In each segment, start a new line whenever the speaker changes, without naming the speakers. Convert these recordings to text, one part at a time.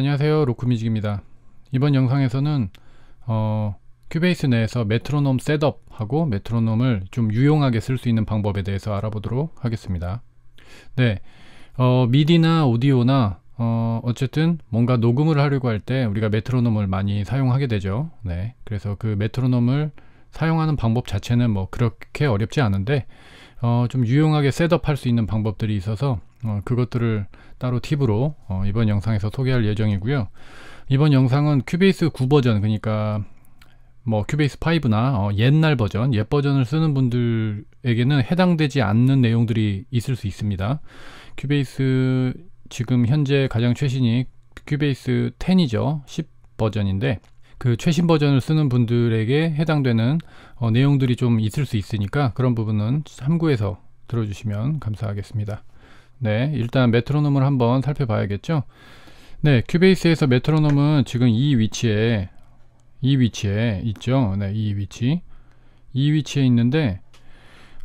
안녕하세요 로크뮤직입니다 이번 영상에서는 어, 큐베이스 내에서 메트로놈 셋업하고 메트로놈을 좀 유용하게 쓸 수 있는 방법에 대해서 알아보도록 하겠습니다 네 어, 미디나 오디오나 어, 어쨌든 뭔가 녹음을 하려고 할 때 우리가 메트로놈을 많이 사용하게 되죠 네 그래서 그 메트로놈을 사용하는 방법 자체는 뭐 그렇게 어렵지 않은데 어, 좀 유용하게 셋업할 수 있는 방법들이 있어서 어, 그것들을 따로 팁으로 어, 이번 영상에서 소개할 예정이고요. 이번 영상은 큐베이스 9 버전 그러니까 뭐 큐베이스 5나 어, 옛날 버전, 옛 버전을 쓰는 분들에게는 해당되지 않는 내용들이 있을 수 있습니다. 큐베이스 지금 현재 가장 최신이 큐베이스 10이죠. 10 버전인데 그 최신 버전을 쓰는 분들에게 해당되는 어, 내용들이 좀 있을 수 있으니까 그런 부분은 참고해서 들어주시면 감사하겠습니다. 네, 일단 메트로놈을 한번 살펴봐야겠죠. 네, 큐베이스에서 메트로놈은 지금 이 위치에 이 위치에 있죠. 네, 이 위치. 이 위치에 있는데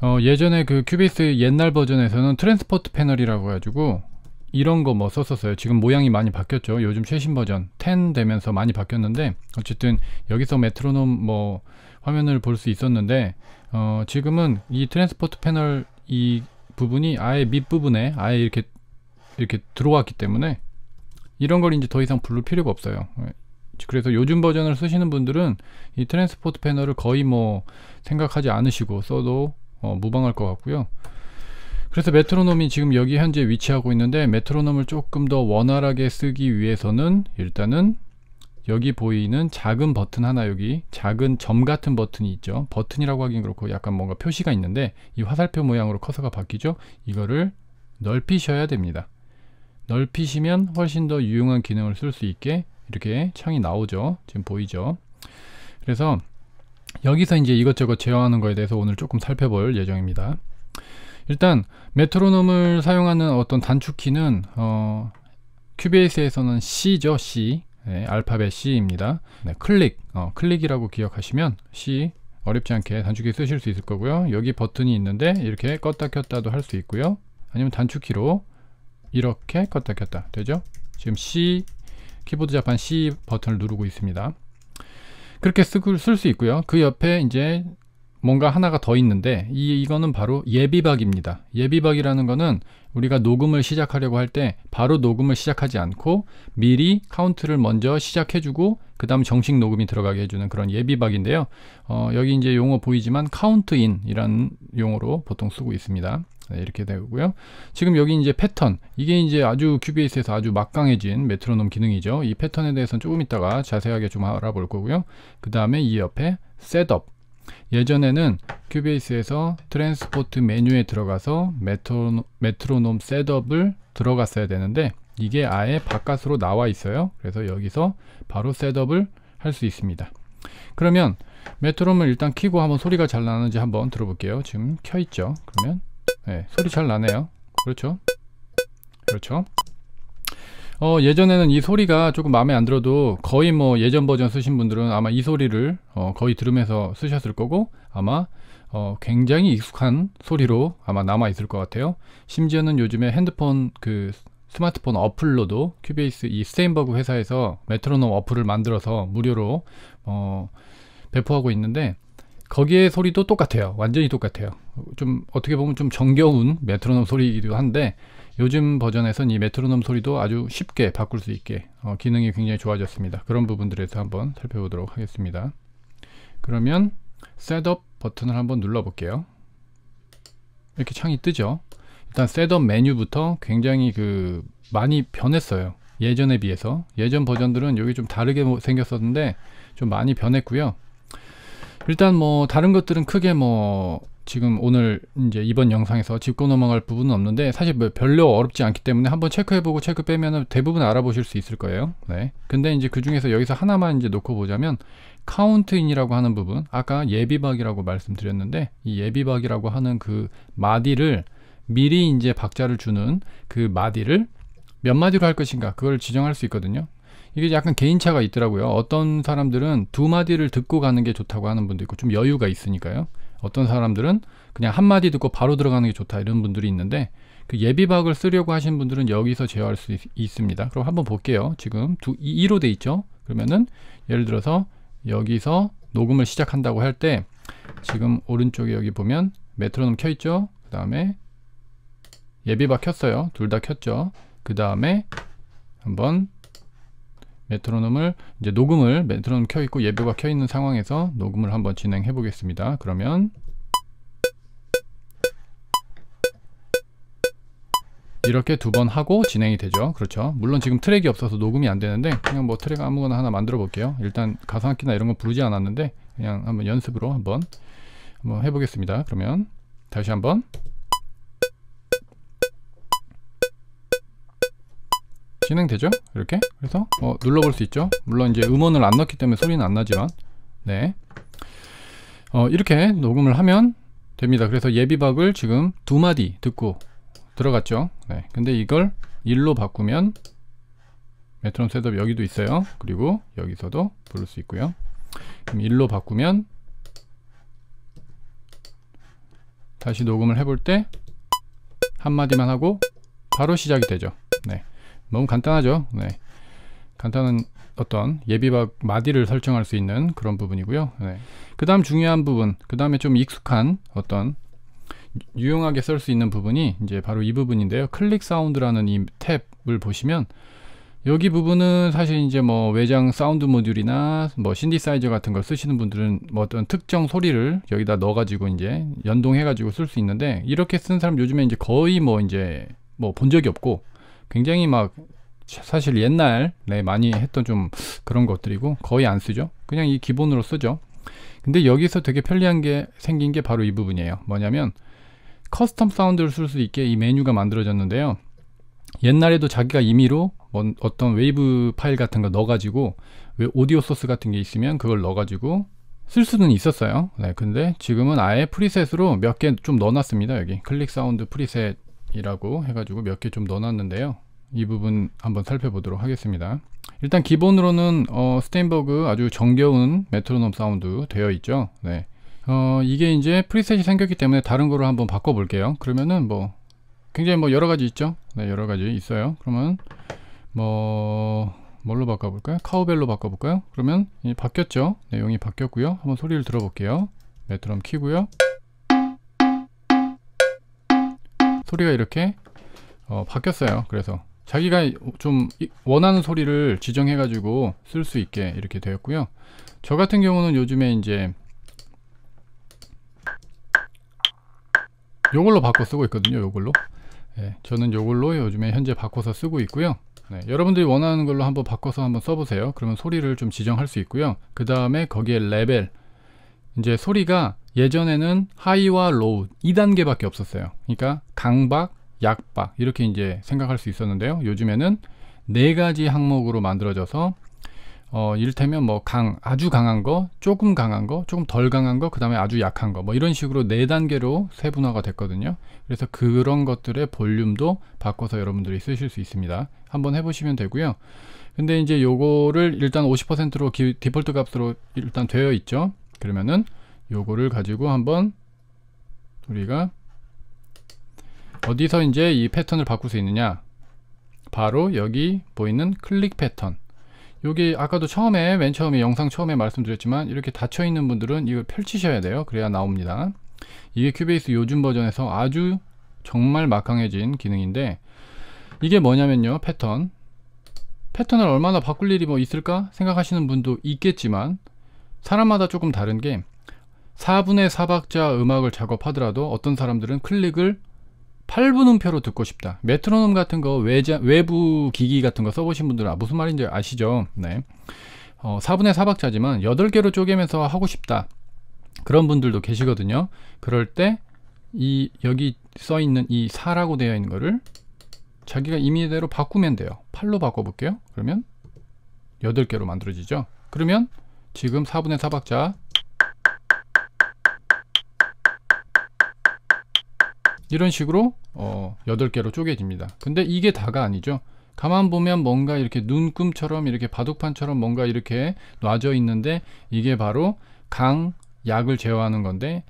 어, 예전에 그 큐베이스 옛날 버전에서는 트랜스포트 패널이라고 해가지고 이런 거 뭐 썼었어요. 지금 모양이 많이 바뀌었죠. 요즘 최신 버전 10 되면서 많이 바뀌었는데 어쨌든 여기서 메트로놈 뭐 화면을 볼 수 있었는데 어, 지금은 이 트랜스포트 패널 이 부분이 아예 밑부분에 아예 이렇게 이렇게 들어왔기 때문에 이런 걸 이제 더 이상 부를 필요가 없어요 그래서 요즘 버전을 쓰시는 분들은 이 트랜스포트 패널을 거의 뭐 생각하지 않으시고 써도 어, 무방할 것 같고요 그래서 메트로놈이 지금 여기 현재 위치하고 있는데 메트로놈을 조금 더 원활하게 쓰기 위해서는 일단은 여기 보이는 작은 버튼 하나 여기 작은 점 같은 버튼이 있죠 버튼이라고 하긴 그렇고 약간 뭔가 표시가 있는데 이 화살표 모양으로 커서가 바뀌죠 이거를 넓히셔야 됩니다 넓히시면 훨씬 더 유용한 기능을 쓸 수 있게 이렇게 창이 나오죠 지금 보이죠 그래서 여기서 이제 이것저것 제어하는 거에 대해서 오늘 조금 살펴볼 예정입니다 일단 메트로놈을 사용하는 어떤 단축키는 어, 큐베이스에서는 C죠 C 네, 알파벳 C입니다. 네, 클릭, 어, 클릭이라고 기억하시면 C 어렵지 않게 단축키 쓰실 수 있을 거고요. 여기 버튼이 있는데 이렇게 껐다 켰다도 할 수 있고요. 아니면 단축키로 이렇게 껐다 켰다 되죠? 지금 C 키보드 자판 C 버튼을 누르고 있습니다. 그렇게 쓸 수 있고요. 그 옆에 이제 뭔가 하나가 더 있는데 이, 이거는 바로 예비박입니다. 예비박이라는 거는 우리가 녹음을 시작하려고 할 때 바로 녹음을 시작하지 않고 미리 카운트를 먼저 시작해주고 그 다음 정식 녹음이 들어가게 해주는 그런 예비박인데요. 어, 여기 이제 용어 보이지만 카운트인이라는 용어로 보통 쓰고 있습니다. 네, 이렇게 되고요. 지금 여기 이제 패턴 이게 이제 아주 큐베이스에서 아주 막강해진 메트로놈 기능이죠. 이 패턴에 대해서는 조금 이따가 자세하게 좀 알아볼 거고요. 그 다음에 이 옆에 셋업 예전에는 큐베이스에서 트랜스포트 메뉴에 들어가서 메트로놈, 메트로놈 셋업을 들어갔어야 되는데 이게 아예 바깥으로 나와 있어요 그래서 여기서 바로 셋업을 할 수 있습니다 그러면 메트로놈을 일단 키고 한번 소리가 잘 나는지 한번 들어볼게요 지금 켜 있죠 그러면 네, 소리 잘 나네요 그렇죠 그렇죠 어, 예전에는 이 소리가 조금 마음에 안 들어도 거의 뭐 예전 버전 쓰신 분들은 아마 이 소리를 어, 거의 들으면서 쓰셨을 거고 아마 어, 굉장히 익숙한 소리로 아마 남아 있을 것 같아요. 심지어는 요즘에 핸드폰 그 스마트폰 어플로도 큐베이스 이 스테인버그 회사에서 메트로놈 어플을 만들어서 무료로 어, 배포하고 있는데 거기에 소리도 똑같아요. 완전히 똑같아요. 좀 어떻게 보면 좀 정겨운 메트로놈 소리이기도 한데 요즘 버전에선 이 메트로놈 소리도 아주 쉽게 바꿀 수 있게 어, 기능이 굉장히 좋아졌습니다. 그런 부분들에서 한번 살펴보도록 하겠습니다. 그러면 셋업 버튼을 한번 눌러볼게요. 이렇게 창이 뜨죠. 일단 셋업 메뉴부터 굉장히 그 많이 변했어요. 예전에 비해서 예전 버전들은 여기 좀 다르게 뭐 생겼었는데 좀 많이 변했고요. 일단 뭐 다른 것들은 크게 뭐 지금 오늘 이제 이번 영상에서 짚고 넘어갈 부분은 없는데 사실 뭐 별로 어렵지 않기 때문에 한번 체크해보고 체크 빼면은 대부분 알아보실 수 있을 거예요. 네. 근데 이제 그 중에서 여기서 하나만 이제 놓고 보자면 카운트인이라고 하는 부분 아까 예비박이라고 말씀드렸는데 이 예비박이라고 하는 그 마디를 미리 이제 박자를 주는 그 마디를 몇 마디로 할 것인가 그걸 지정할 수 있거든요. 이게 약간 개인차가 있더라고요. 어떤 사람들은 두 마디를 듣고 가는 게 좋다고 하는 분도 있고 좀 여유가 있으니까요. 어떤 사람들은 그냥 한 마디 듣고 바로 들어가는 게 좋다 이런 분들이 있는데 그 예비박을 쓰려고 하신 분들은 여기서 제어할 수 있, 습니다 그럼 한번 볼게요. 지금 두 2로 돼 있죠. 그러면은 예를 들어서 여기서 녹음을 시작한다고 할 때 지금 오른쪽에 여기 보면 메트로놈 켜 있죠. 그 다음에 예비박 켰어요. 둘 다 켰죠. 그 다음에 한번 메트로놈을 이제 녹음을 메트로놈 켜 있고 예배가 켜 있는 상황에서 녹음을 한번 진행해 보겠습니다. 그러면 이렇게 두 번 하고 진행이 되죠. 그렇죠. 물론 지금 트랙이 없어서 녹음이 안 되는데 그냥 뭐 트랙 아무거나 하나 만들어 볼게요. 일단 가상악기나 이런 거 부르지 않았는데 그냥 한번 연습으로 한번 한번 해보겠습니다. 그러면 다시 한번 진행되죠? 이렇게 그래서 어, 눌러볼 수 있죠 물론 이제 음원을 안 넣기 때문에 소리는 안 나지만 네 어, 이렇게 녹음을 하면 됩니다 그래서 예비박을 지금 두 마디 듣고 들어갔죠 네. 근데 이걸 1로 바꾸면 메트론 셋업 여기도 있어요 그리고 여기서도 부를 수 있고요 그럼 1로 바꾸면 다시 녹음을 해볼 때 한마디만 하고 바로 시작이 되죠 네. 너무 간단하죠. 네. 간단한 어떤 예비박 마디를 설정할 수 있는 그런 부분이고요. 네. 그 다음 중요한 부분, 그 다음에 좀 익숙한 어떤 유용하게 쓸 수 있는 부분이 이제 바로 이 부분인데요. 클릭 사운드라는 이 탭을 보시면 여기 부분은 사실 이제 뭐 외장 사운드 모듈이나 뭐 신디사이저 같은 걸 쓰시는 분들은 뭐 어떤 특정 소리를 여기다 넣어가지고 이제 연동해가지고 쓸 수 있는데 이렇게 쓰는 사람 요즘에 이제 거의 뭐 이제 뭐 본 적이 없고 굉장히 막 사실 옛날에 네, 많이 했던 좀 그런 것들이고 거의 안 쓰죠. 그냥 이 기본으로 쓰죠. 근데 여기서 되게 편리한 게 생긴 게 바로 이 부분이에요. 뭐냐면 커스텀 사운드를 쓸 수 있게 이 메뉴가 만들어졌는데요. 옛날에도 자기가 임의로 어떤 웨이브 파일 같은 거 넣어가지고 오디오 소스 같은 게 있으면 그걸 넣어가지고 쓸 수는 있었어요. 네, 근데 지금은 아예 프리셋으로 몇 개 좀 넣어놨습니다. 여기 클릭 사운드 프리셋 이라고 해가지고 몇 개 좀 넣어놨는데요 이 부분 한번 살펴보도록 하겠습니다 일단 기본으로는 어, 스테인버그 아주 정겨운 메트로놈 사운드 되어 있죠 네. 어, 이게 이제 프리셋이 생겼기 때문에 다른 거로 한번 바꿔 볼게요 그러면은 뭐 굉장히 뭐 여러 가지 있죠 네 여러 가지 있어요 그러면 뭐 뭘로 바꿔 볼까요 카우벨로 바꿔 볼까요 그러면 바뀌었죠 내용이 바뀌었고요 한번 소리를 들어 볼게요 메트로놈 키고요 소리가 이렇게 어, 바뀌었어요. 그래서 자기가 좀 원하는 소리를 지정해 가지고 쓸 수 있게 이렇게 되었고요. 저 같은 경우는 요즘에 이제 요걸로 바꿔 쓰고 있거든요. 요걸로. 예, 저는 요걸로 요즘에 현재 바꿔서 쓰고 있고요. 네, 여러분들이 원하는 걸로 한번 바꿔서 한번 써보세요. 그러면 소리를 좀 지정할 수 있고요. 그 다음에 거기에 레벨 이제 소리가 예전에는 하이와 로우 2단계밖에 없었어요. 그러니까 강박, 약박 이렇게 이제 생각할 수 있었는데요. 요즘에는 네 가지 항목으로 만들어져서 어, 이를테면 뭐 강, 아주 강한 거, 조금 강한 거, 조금 덜 강한 거, 그 다음에 아주 약한 거, 뭐 이런 식으로 네 단계로 세분화가 됐거든요. 그래서 그런 것들의 볼륨도 바꿔서 여러분들이 쓰실 수 있습니다. 한번 해보시면 되고요. 근데 이제 요거를 일단 50%로 기, 디폴트 값으로 일단 되어 있죠. 그러면은 요거를 가지고 한번 우리가 어디서 이제 이 패턴을 바꿀 수 있느냐 바로 여기 보이는 클릭 패턴 여기 아까도 처음에 맨 처음에 영상 처음에 말씀드렸지만 이렇게 닫혀 있는 분들은 이걸 펼치셔야 돼요 그래야 나옵니다 이게 큐베이스 요즘 버전에서 아주 정말 막강해진 기능인데 이게 뭐냐면요 패턴 패턴을 얼마나 바꿀 일이 뭐 있을까 생각하시는 분도 있겠지만 사람마다 조금 다른 게 4분의 4박자 음악을 작업하더라도 어떤 사람들은 클릭을 8분 음표로 듣고 싶다. 메트로놈 같은 거 외자, 외부 기기 같은 거 써보신 분들은 아, 무슨 말인지 아시죠? 네. 어, 4분의 4박자지만 8개로 쪼개면서 하고 싶다. 그런 분들도 계시거든요. 그럴 때 이 여기 써 있는 이 4라고 되어 있는 거를 자기가 임의대로 바꾸면 돼요. 8로 바꿔 볼게요. 그러면 8개로 만들어지죠. 그러면 지금 4분의 4박자 이런 식으로 어, 8개로 쪼개집니다. 근데 이게 다가 아니죠. 가만 보면 뭔가 이렇게 눈금처럼 이렇게 바둑판처럼 뭔가 이렇게 놔져 있는데 이게 바로 강, 약을 제어하는 건데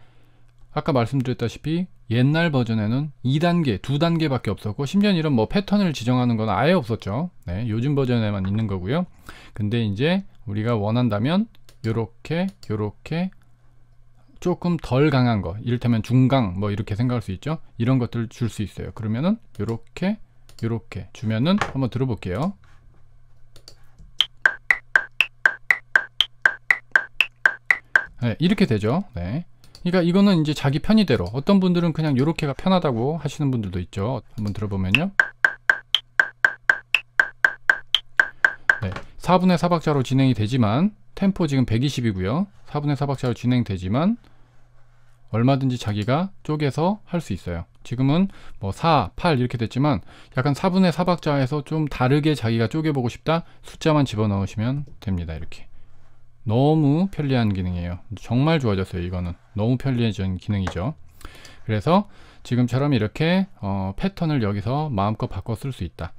아까 말씀드렸다시피 옛날 버전에는 2단계, 2단계밖에 없었고 심지어 이런 뭐 패턴을 지정하는 건 아예 없었죠. 네, 요즘 버전에만 있는 거고요. 근데 이제 우리가 원한다면 요렇게, 요렇게 조금 덜 강한 거, 이를테면 중강 뭐 이렇게 생각할 수 있죠. 이런 것들을 줄수 있어요. 그러면은 요렇게, 요렇게 주면은 한번 들어볼게요. 네, 이렇게 되죠. 네. 그러니까 이거는 이제 자기 편의대로 어떤 분들은 그냥 이렇게가 편하다고 하시는 분들도 있죠. 한번 들어보면요. 네, 4분의 4박자로 진행이 되지만 템포 지금 120이고요. 4분의 4박자로 진행되지만 얼마든지 자기가 쪼개서 할 수 있어요. 지금은 뭐 4, 8 이렇게 됐지만 약간 4분의 4박자에서 좀 다르게 자기가 쪼개보고 싶다? 숫자만 집어넣으시면 됩니다. 이렇게. 너무 편리한 기능이에요 정말 좋아졌어요 이거는 너무 편리해진 기능이죠 그래서 지금처럼 이렇게 어, 패턴을 여기서 마음껏 바꿔 쓸 수 있다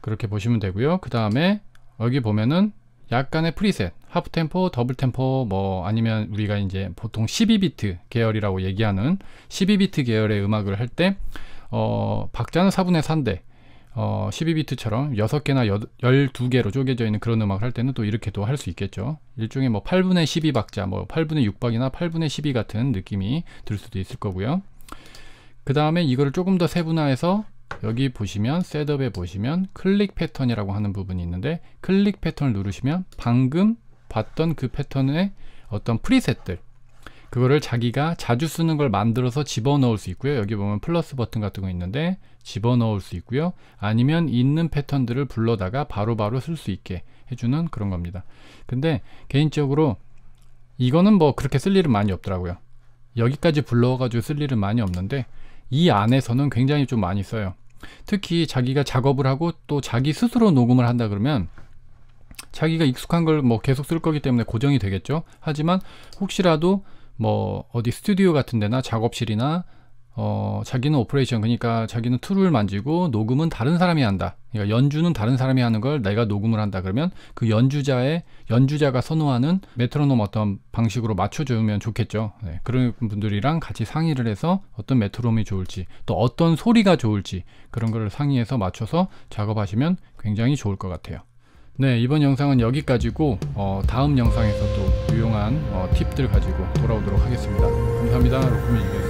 그렇게 보시면 되고요 그 다음에 여기 보면은 약간의 프리셋 하프 템포 더블 템포 뭐 아니면 우리가 이제 보통 12비트 계열이라고 얘기하는 12비트 계열의 음악을 할때 어, 박자는 4분의 3인데 어, 12비트처럼 6개나 12개로 쪼개져 있는 그런 음악을 할 때는 또 이렇게도 할 수 있겠죠. 일종의 뭐 8분의 12박자, 뭐 8분의 6박이나 8분의 12 같은 느낌이 들 수도 있을 거고요. 그 다음에 이거를 조금 더 세분화해서 여기 보시면 셋업에 보시면 클릭 패턴이라고 하는 부분이 있는데 클릭 패턴을 누르시면 방금 봤던 그 패턴의 어떤 프리셋들 그거를 자기가 자주 쓰는 걸 만들어서 집어넣을 수 있고요. 여기 보면 플러스 버튼 같은 거 있는데 집어넣을 수 있고요. 아니면 있는 패턴들을 불러다가 바로바로 쓸 수 있게 해주는 그런 겁니다. 근데 개인적으로 이거는 뭐 그렇게 쓸 일은 많이 없더라고요. 여기까지 불러가지고 쓸 일은 많이 없는데 이 안에서는 굉장히 좀 많이 써요. 특히 자기가 작업을 하고 또 자기 스스로 녹음을 한다 그러면 자기가 익숙한 걸 뭐 계속 쓸 거기 때문에 고정이 되겠죠. 하지만 혹시라도 뭐 어디 스튜디오 같은 데나 작업실이나 어, 자기는 오퍼레이션 그러니까 자기는 툴을 만지고 녹음은 다른 사람이 한다. 그러니까 연주는 다른 사람이 하는 걸 내가 녹음을 한다 그러면 그 연주자의 연주자가 선호하는 메트로놈 어떤 방식으로 맞춰주면 좋겠죠. 네, 그런 분들이랑 같이 상의를 해서 어떤 메트로놈이 좋을지 또 어떤 소리가 좋을지 그런 거를 상의해서 맞춰서 작업하시면 굉장히 좋을 것 같아요. 네 이번 영상은 여기까지고 어, 다음 영상에서 또 유용한 어, 팁들 가지고 돌아오도록 하겠습니다 감사합니다 로코뮤직에서